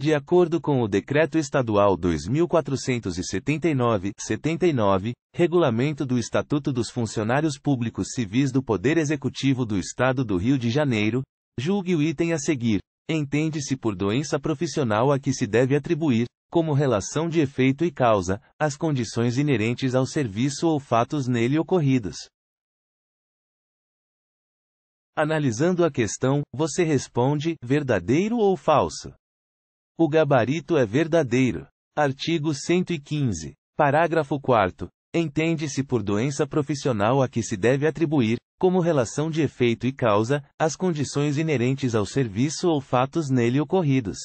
De acordo com o Decreto Estadual 2479-79, Regulamento do Estatuto dos Funcionários Públicos Civis do Poder Executivo do Estado do Rio de Janeiro, julgue o item a seguir. Entende-se por doença profissional a que se deve atribuir, como relação de efeito e causa, as condições inerentes ao serviço ou fatos nele ocorridos. Analisando a questão, você responde: verdadeiro ou falso? O gabarito é verdadeiro. Artigo 115. Parágrafo 4. Entende-se por doença profissional a que se deve atribuir, como relação de efeito e causa, as condições inerentes ao serviço ou fatos nele ocorridos.